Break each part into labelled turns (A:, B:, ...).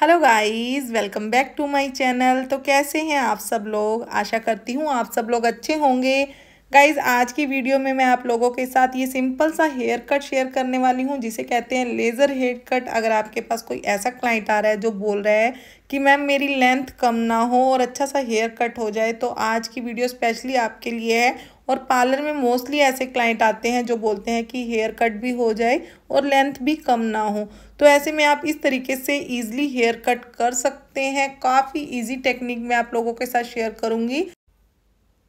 A: hello guys welcome back to my channel तो कैसे हैं आप सब लोग आशा करती हूँ आप सब लोग अच्छे होंगे गाइस आज की वीडियो में मैं आप लोगों के साथ ये सिंपल सा हेयर कट शेयर करने वाली हूँ जिसे कहते हैं लेज़र हेयर कट अगर आपके पास कोई ऐसा क्लाइंट आ रहा है जो बोल रहा है कि मैम मेरी लेंथ कम ना हो और अच्छा सा हेयर कट हो जाए तो आज की वीडियो स्पेशली आपके लिए है और पार्लर में मोस्टली ऐसे क्लाइंट आते हैं जो बोलते हैं कि हेयर कट भी हो जाए और लेंथ भी कम ना हो तो ऐसे में आप इस तरीके से ईजिली हेयर कट कर सकते हैं काफ़ी ईजी टेक्निक मैं आप लोगों के साथ शेयर करूँगी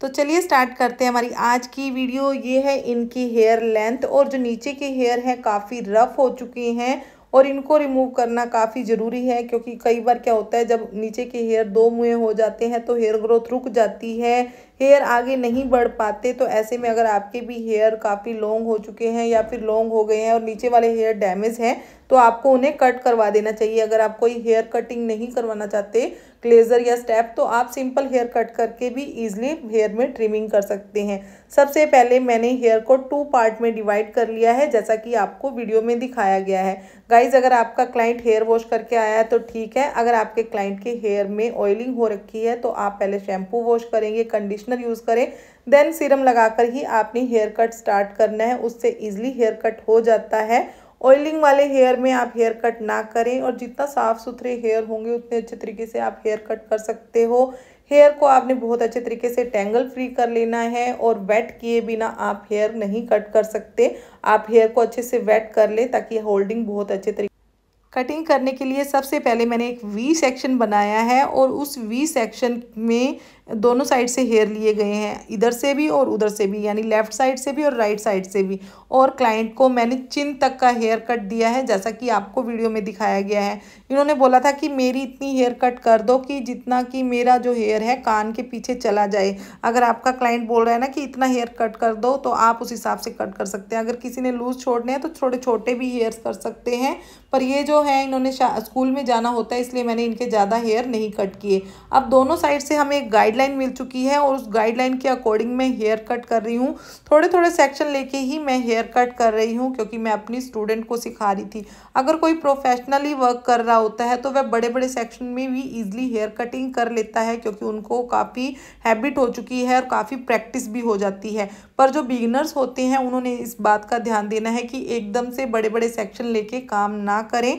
A: तो चलिए स्टार्ट करते हैं हमारी आज की वीडियो ये है इनकी हेयर लेंथ और जो नीचे के हेयर हैं काफ़ी रफ़ हो चुके हैं और इनको रिमूव करना काफ़ी ज़रूरी है क्योंकि कई बार क्या होता है जब नीचे के हेयर दो मुँह हो जाते हैं तो हेयर ग्रोथ रुक जाती है हेयर आगे नहीं बढ़ पाते तो ऐसे में अगर आपके भी हेयर काफ़ी लॉन्ग हो चुके हैं या फिर लॉन्ग हो गए हैं और नीचे वाले हेयर डैमेज हैं तो आपको उन्हें कट करवा देना चाहिए अगर आप कोई हेयर कटिंग नहीं करवाना चाहते क्लेजर या स्टेप तो आप सिंपल हेयर कट करके भी ईजिली हेयर में ट्रिमिंग कर सकते हैं सबसे पहले मैंने हेयर को टू पार्ट में डिवाइड कर लिया है जैसा कि आपको वीडियो में दिखाया गया है गाइज अगर आपका क्लाइंट हेयर वॉश करके आया है तो ठीक है अगर आपके क्लाइंट के हेयर में ऑयलिंग हो रखी है तो आप पहले शैम्पू वॉश करेंगे कंडीशनर यूज़ करें देन सीरम लगाकर ही आपने हेयर कट स्टार्ट करना है उससे ईजिली हेयर कट हो जाता है ऑयलिंग वाले हेयर में आप हेयर कट ना करें और जितना साफ़ सुथरे हेयर होंगे उतने अच्छे तरीके से आप हेयर कट कर सकते हो हेयर को आपने बहुत अच्छे तरीके से टेंगल फ्री कर लेना है और वेट किए बिना आप हेयर नहीं कट कर सकते आप हेयर को अच्छे से वेट कर लें ताकि होल्डिंग बहुत अच्छे तरीके कटिंग करने के लिए सबसे पहले मैंने एक वी सेक्शन बनाया है और उस वी सेक्शन में दोनों साइड से हेयर लिए गए हैं इधर से भी और उधर से भी यानी लेफ़्ट साइड से भी और राइट साइड से भी और क्लाइंट को मैंने चिन तक का हेयर कट दिया है जैसा कि आपको वीडियो में दिखाया गया है इन्होंने बोला था कि मेरी इतनी हेयर कट कर दो कि जितना कि मेरा जो हेयर है कान के पीछे चला जाए अगर आपका क्लाइंट बोल रहा है ना कि इतना हेयर कट कर दो तो आप उस हिसाब से कट कर सकते हैं अगर किसी ने लूज़ छोड़ने हैं तो छोटे छोटे भी हेयर्स कर सकते हैं पर ये जो है इन्होंने स्कूल में जाना होता है इसलिए मैंने इनके ज़्यादा हेयर नहीं कट किए अब दोनों साइड से हमें एक गाइडलाइन मिल चुकी है और उस गाइडलाइन के अकॉर्डिंग मैं हेयर कट कर रही हूँ थोड़े थोड़े सेक्शन लेके ही मैं हेयर कट कर रही हूँ क्योंकि मैं अपनी स्टूडेंट को सिखा रही थी अगर कोई प्रोफेशनली वर्क कर रहा होता है तो वह बड़े बड़े सेक्शन में भी ईजिली हेयर कटिंग कर लेता है क्योंकि उनको काफ़ी हैबिट हो चुकी है और काफ़ी प्रैक्टिस भी हो जाती है पर जो बिगिनर्स होते हैं उन्होंने इस बात का ध्यान देना है कि एकदम से बड़े बड़े सेक्शन लेके काम ना करें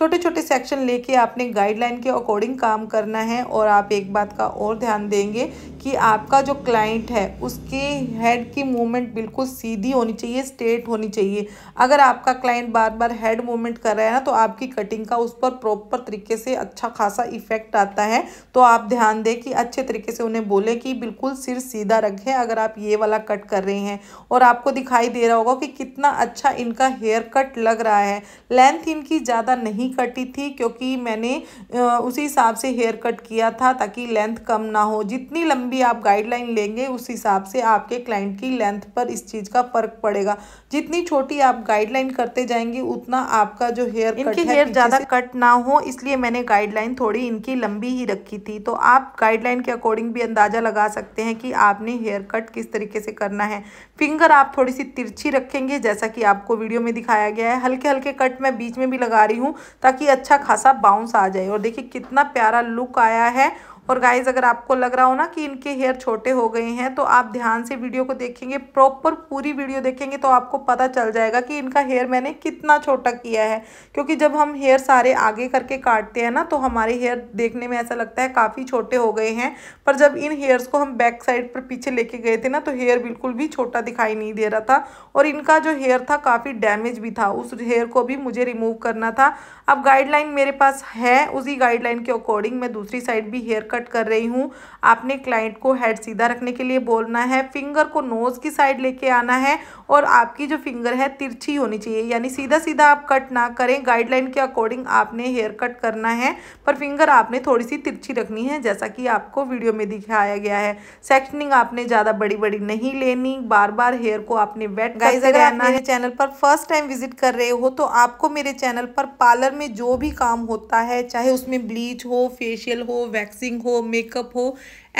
A: छोटे छोटे सेक्शन लेके आपने गाइडलाइन के अकॉर्डिंग काम करना है और आप एक बात का और ध्यान देंगे कि आपका जो क्लाइंट है उसके हेड की मूवमेंट बिल्कुल सीधी होनी चाहिए स्ट्रेट होनी चाहिए अगर आपका क्लाइंट बार बार हेड मूवमेंट कर रहा है ना तो आपकी कटिंग का उस पर प्रॉपर तरीके से अच्छा खासा इफेक्ट आता है तो आप ध्यान दें कि अच्छे तरीके से उन्हें बोले कि बिल्कुल सिर सीधा रखें अगर आप ये वाला कट कर रहे हैं और आपको दिखाई दे रहा होगा कि कितना अच्छा इनका हेयर कट लग रहा है लेंथ इनकी ज़्यादा नहीं नहीं कटी थी क्योंकि मैंने उसी हिसाब से हेयर कट किया था ताकि लेंथ कम ना हो जितनी लंबी आप गाइडलाइन लेंगे उस हिसाब से आपके क्लाइंट की लेंथ पर इस चीज़ का फ़र्क पड़ेगा जितनी छोटी आप गाइडलाइन करते जाएंगे उतना आपका जो हेयर इनकी हेयर ज़्यादा कट ना हो इसलिए मैंने गाइडलाइन थोड़ी इनकी लंबी ही रखी थी तो आप गाइडलाइन के अकॉर्डिंग भी अंदाज़ा लगा सकते हैं कि आपने हेयर कट किस तरीके से करना है फिंगर आप थोड़ी सी तिरछी रखेंगे जैसा कि आपको वीडियो में दिखाया गया है हल्के हल्के कट मैं बीच में भी लगा रही हूँ ताकि अच्छा खासा बाउंस आ जाए और देखिए कितना प्यारा लुक आया है और गाइज अगर आपको लग रहा हो ना कि इनके हेयर छोटे हो गए हैं तो आप ध्यान से वीडियो को देखेंगे प्रॉपर पूरी वीडियो देखेंगे तो आपको पता चल जाएगा कि इनका हेयर मैंने कितना छोटा किया है क्योंकि जब हम हेयर सारे आगे करके काटते हैं ना तो हमारे हेयर देखने में ऐसा लगता है काफ़ी छोटे हो गए हैं पर जब इन हेयर्स को हम बैक साइड पर पीछे लेके गए थे ना तो हेयर बिल्कुल भी छोटा दिखाई नहीं दे रहा था और इनका जो हेयर था काफ़ी डैमेज भी था उस हेयर को भी मुझे रिमूव करना था अब गाइडलाइन मेरे पास है उसी गाइडलाइन के अकॉर्डिंग मैं दूसरी साइड भी हेयर कट कट कर रही हूँ आपने क्लाइंट को हेड सीधा रखने के लिए बोलना है फिंगर को नोज़ की साइड लेके आना है और आपकी जो फिंगर है तिरछी होनी चाहिए यानी सीधा सीधा आप कट ना करें गाइडलाइन के अकॉर्डिंग आपने हेयर कट करना है पर फिंगर आपने थोड़ी सी तिरछी रखनी है जैसा कि आपको वीडियो में दिखाया गया है सेक्शनिंग आपने ज़्यादा बड़ी बड़ी नहीं लेनी बार बार हेयर को आपने वेट गाइज अगर आप मेरे चैनल पर फर्स्ट टाइम विजिट कर रहे हो तो आपको मेरे चैनल पर पार्लर में जो भी काम होता है चाहे उसमें ब्लीच हो फेशियल हो वैक्सिंग कुकिंग हो मेकअप हो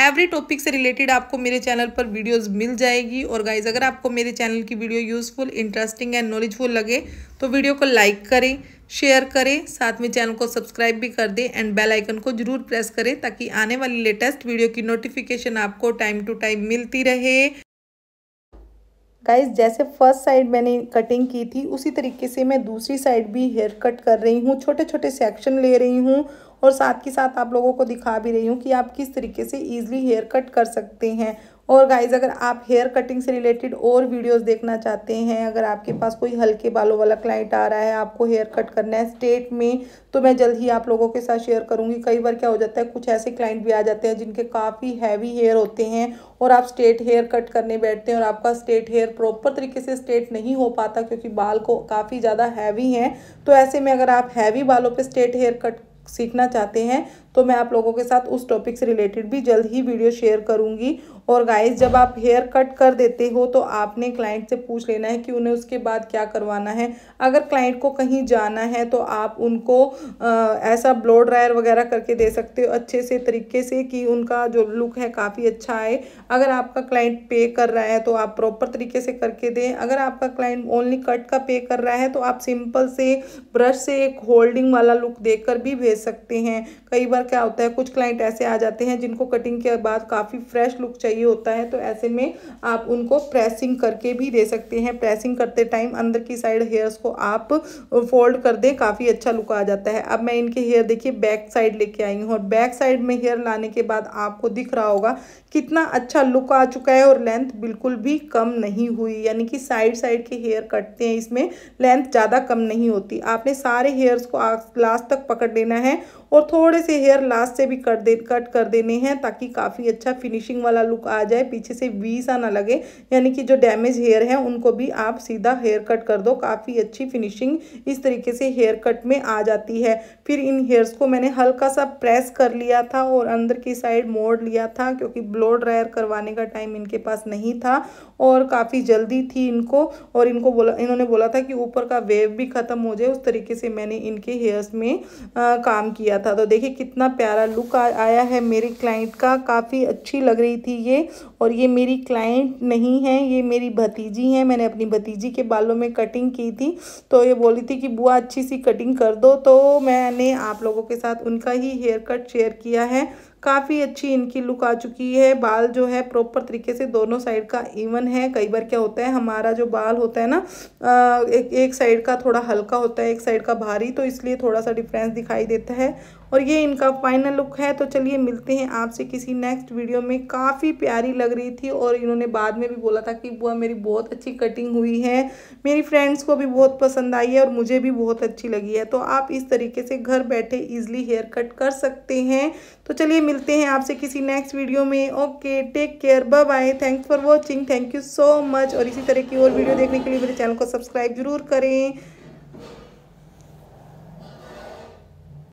A: एवरी टॉपिक से रिलेटेड आपको मेरे चैनल पर वीडियोस मिल जाएगी और गाइज अगर आपको मेरे चैनल की video useful interesting and knowledgeful लगे तो वीडियो को लाइक करें शेयर करें साथ में चैनल को सब्सक्राइब भी कर दें एंड बेल आइकन को जरूर प्रेस करें ताकि आने वाली लेटेस्ट वीडियो की नोटिफिकेशन आपको टाइम टू टाइम मिलती रहे गाइज जैसे फर्स्ट साइड मैंने कटिंग की थी उसी तरीके से मैं दूसरी साइड भी हेयर कट कर रही हूँ छोटे छोटे सेक्शन ले रही हूँ और साथ ही साथ आप लोगों को दिखा भी रही हूँ कि आप किस तरीके से ईजिली हेयर कट कर सकते हैं और गाइज अगर आप हेयर कटिंग से रिलेटेड और वीडियोस देखना चाहते हैं अगर आपके पास कोई हल्के बालों वाला क्लाइंट आ रहा है आपको हेयर कट करना है स्टेट में तो मैं जल्द ही आप लोगों के साथ शेयर करूंगी कई बार क्या हो जाता है कुछ ऐसे क्लाइंट भी आ जाते हैं जिनके काफ़ी हैवी हेयर होते हैं और आप स्ट्रेट हेयर कट करने बैठते हैं और आपका स्ट्रेट हेयर प्रॉपर तरीके से स्ट्रेट नहीं हो पाता क्योंकि बाल को काफ़ी ज़्यादा हैवी हैं तो ऐसे में अगर आप हैवी बालों पर स्ट्रेट हेयर कट सीखना चाहते हैं तो मैं आप लोगों के साथ उस टॉपिक से रिलेटेड भी जल्द ही वीडियो शेयर करूंगी और गाइस जब आप हेयर कट कर देते हो तो आपने क्लाइंट से पूछ लेना है कि उन्हें उसके बाद क्या करवाना है अगर क्लाइंट को कहीं जाना है तो आप उनको आ, ऐसा ब्लो ड्रायर वगैरह करके दे सकते हो अच्छे से तरीके से कि उनका जो लुक है काफ़ी अच्छा आए अगर आपका क्लाइंट पे कर रहा है तो आप प्रॉपर तरीके से करके दें अगर आपका क्लाइंट ओनली कट का पे कर रहा है तो आप सिंपल से ब्रश से एक होल्डिंग वाला लुक देकर भी भेज सकते हैं कई बार क्या होता है कुछ क्लाइंट ऐसे आ जाते हैं जिनको कटिंग के बाद काफ़ी फ्रेश लुक चाहिए चाहिए होता है तो ऐसे में आप उनको प्रेसिंग करके भी दे सकते हैं प्रेसिंग करते टाइम अंदर की साइड हेयर्स को आप फोल्ड कर दें काफ़ी अच्छा लुक आ जाता है अब मैं इनके हेयर देखिए बैक साइड लेके आई हूँ और बैक साइड में हेयर लाने के बाद आपको दिख रहा होगा कितना अच्छा लुक आ चुका है और लेंथ बिल्कुल भी कम नहीं हुई यानी कि साइड साइड के हेयर कटते हैं इसमें लेंथ ज़्यादा कम नहीं होती आपने सारे हेयर्स को लास्ट तक पकड़ लेना है और थोड़े से हेयर लास्ट से भी कट दे कट कर देने हैं ताकि काफ़ी अच्छा फिनिशिंग वाला लुक लुक आ जाए पीछे से वी सा ना लगे यानी कि जो डैमेज हेयर है उनको भी आप सीधा हेयर कट कर दो काफ़ी अच्छी फिनिशिंग इस तरीके से हेयर कट में आ जाती है फिर इन हेयर्स को मैंने हल्का सा प्रेस कर लिया था और अंदर की साइड मोड़ लिया था क्योंकि ब्लो ड्रायर करवाने का टाइम इनके पास नहीं था और काफ़ी जल्दी थी इनको और इनको बोला इन्होंने बोला था कि ऊपर का वेव भी ख़त्म हो जाए उस तरीके से मैंने इनके हेयर्स में आ, काम किया था तो देखिए कितना प्यारा लुक आ, आया है मेरे क्लाइंट का काफ़ी अच्छी लग रही थी ये और ये मेरी क्लाइंट नहीं है ये मेरी भतीजी है मैंने अपनी भतीजी के बालों में कटिंग की थी तो ये बोली थी कि बुआ अच्छी सी कटिंग कर दो तो मैंने आप लोगों के साथ उनका ही हेयर कट शेयर किया है काफ़ी अच्छी इनकी लुक आ चुकी है बाल जो है प्रॉपर तरीके से दोनों साइड का इवन है कई बार क्या होता है हमारा जो बाल होता है ना एक एक साइड का थोड़ा हल्का होता है एक साइड का भारी तो इसलिए थोड़ा सा डिफरेंस दिखाई देता है और ये इनका फाइनल लुक है तो चलिए मिलते हैं आपसे किसी नेक्स्ट वीडियो में काफ़ी प्यारी लग लग रही थी और इन्होंने बाद में भी बोला था कि बुआ मेरी बहुत अच्छी कटिंग हुई है मेरी फ्रेंड्स को भी बहुत पसंद आई है और मुझे भी बहुत अच्छी लगी है तो आप इस तरीके से घर बैठे ईजिली हेयर कट कर सकते हैं तो चलिए मिलते हैं आपसे किसी नेक्स्ट वीडियो में okay take care bye bye thanks for watching thank you so much और इसी तरह की और वीडियो देखने के लिए मेरे चैनल को सब्सक्राइब जरूर करें